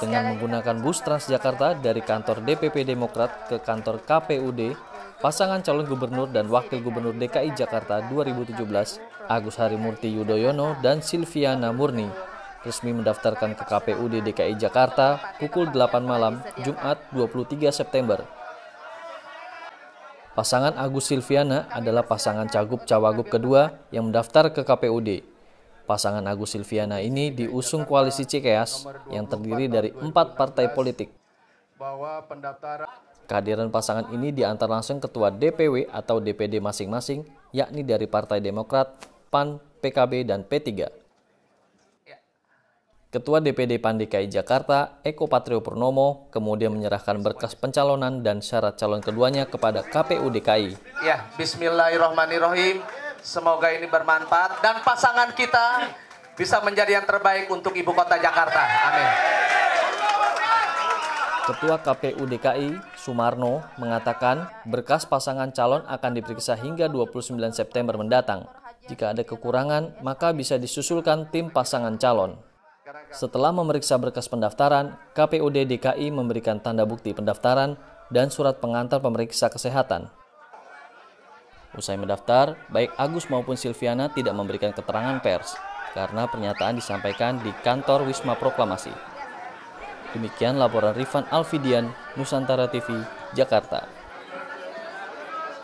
dengan menggunakan bus Transjakarta dari kantor DPP Demokrat ke kantor KPUD, pasangan calon gubernur dan wakil gubernur DKI Jakarta 2017, Agus Harimurti Yudhoyono dan Silviana Murni, resmi mendaftarkan ke KPUD DKI Jakarta pukul 8 malam Jumat 23 September. Pasangan Agus Silviana adalah pasangan cagup-cawagup kedua yang mendaftar ke KPUD Pasangan Agus Silviana ini diusung koalisi Cikeas yang terdiri dari empat partai politik. Kehadiran pasangan ini diantar langsung Ketua DPW atau DPD masing-masing, yakni dari Partai Demokrat, PAN, PKB, dan P3. Ketua DPD PAN DKI Jakarta, Eko Patrio Purnomo, kemudian menyerahkan berkas pencalonan dan syarat calon keduanya kepada KPU DKI. Ya, Bismillahirrahmanirrahim. Semoga ini bermanfaat dan pasangan kita bisa menjadi yang terbaik untuk ibu kota Jakarta. Amin. Ketua KPU DKI, Sumarno, mengatakan berkas pasangan calon akan diperiksa hingga 29 September mendatang. Jika ada kekurangan, maka bisa disusulkan tim pasangan calon. Setelah memeriksa berkas pendaftaran, KPUD DKI memberikan tanda bukti pendaftaran dan surat pengantar pemeriksa kesehatan. Usai mendaftar, baik Agus maupun Silviana tidak memberikan keterangan pers karena pernyataan disampaikan di kantor Wisma Proklamasi. Demikian laporan Rifan Alfidian, Nusantara TV, Jakarta.